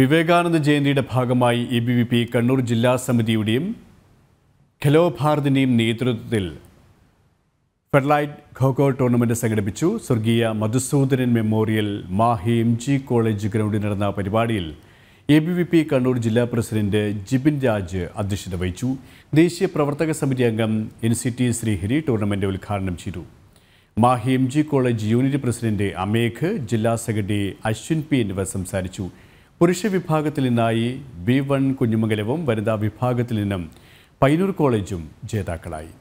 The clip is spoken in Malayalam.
വിവേകാനന്ദ ജയന്തിയുടെ ഭാഗമായി A B V P Kannur ജില്ലാ സമിതിയുടെയും ഖലോ ഭാരതിൻ്റെയും നേതൃത്വത്തിൽ ഫെഡലൈറ്റ് ഖോഖോ ടൂർണമെൻറ്റ് സംഘടിപ്പിച്ചു സ്വർഗീയ Madhusudanan memorial Mahe M G college ഗ്രൗണ്ടിൽ നടന്ന പരിപാടിയിൽ A B V P Kannur ജില്ലാ പ്രസിഡന്റ് ജിബിൻ രാജ് അധ്യക്ഷത വഹിച്ചു ദേശീയ പ്രവർത്തക സമിതി അംഗം N C T Sreehari tournament ഉദ്ഘാടനം ചെയ്തു Mahe M G college unit president Amegh ജില്ലാ സെക്രട്ടറി അശ്വിൻ പി എന്നിവർ സംസാരിച്ചു പുരുഷ വിഭാഗത്തിൽ നിന്നായി ബി വൺ കുഞ്ഞുമംഗലവും വനിതാ വിഭാഗത്തിൽ നിന്നും പൈനൂർ കോളേജും ജേതാക്കളായി